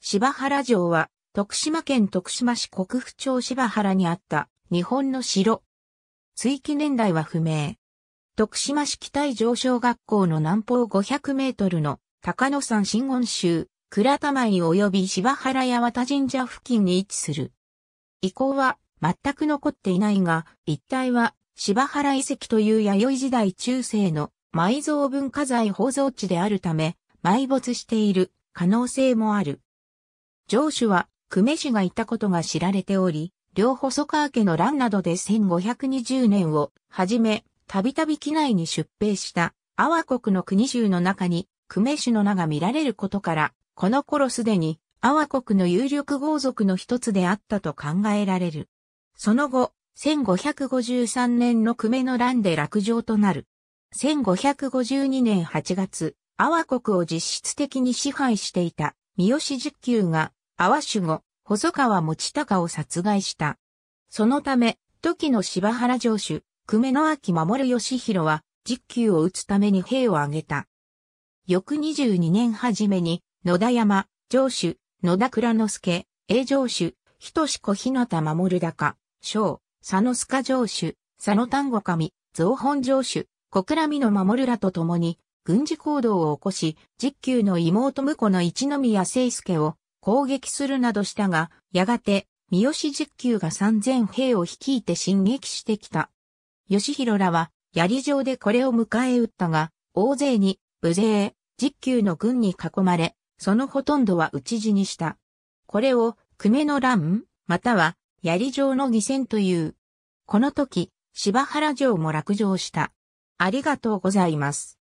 柴原城は、徳島県徳島市国府町柴原にあった日本の城。追記年代は不明。徳島市北井上昇学校の南方500メートルの高野山新温州、倉田井及び柴原八幡神社付近に位置する。遺構は全く残っていないが、一帯は柴原遺跡という弥生時代中世の埋蔵文化財宝蔵地であるため、埋没している可能性もある。上主は、久米氏がいたことが知られており、両細川家の乱などで1520年をはじめ、たびたび機内に出兵した阿波国の国衆の中に久米氏の名が見られることから、この頃すでに阿波国の有力豪族の一つであったと考えられる。その後、1553年の久米の乱で落城となる。1552年8月、阿波国を実質的に支配していた三好十九が阿波守護、細川持隆を殺害した。そのため、時の柴原城主、久米の秋守義弘は、実給を打つために兵を挙げた。翌22年初めに、野田山、城主、野田倉之助、永城主、人志小日向守高、小、佐野塚城主、佐野丹後神、造本城主、小倉美の守らと共に、軍事行動を起こし、実給の妹婿の一宮聖介を攻撃するなどしたが、やがて、三好実球が3000兵を率いて進撃してきた。義弘らは、槍城でこれを迎え撃ったが、大勢に、無勢、実球の軍に囲まれ、そのほとんどは討ち死にした。これを、久米の乱、または、槍城の犠牲という。この時、柴原城も落城した。ありがとうございます。